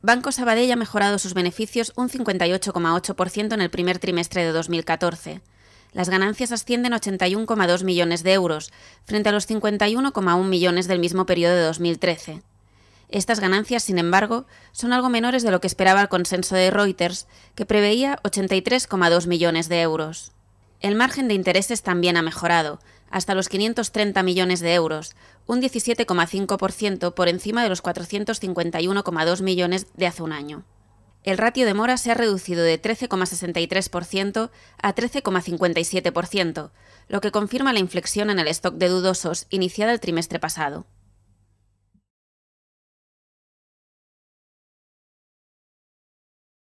Banco Sabadell ha mejorado sus beneficios un 58,8% en el primer trimestre de 2014. Las ganancias ascienden a 81,2 millones de euros, frente a los 51,1 millones del mismo periodo de 2013. Estas ganancias, sin embargo, son algo menores de lo que esperaba el consenso de Reuters, que preveía 83,2 millones de euros. El margen de intereses también ha mejorado, hasta los 530 millones de euros, un 17,5% por encima de los 451,2 millones de hace un año. El ratio de mora se ha reducido de 13,63% a 13,57%, lo que confirma la inflexión en el stock de dudosos iniciada el trimestre pasado.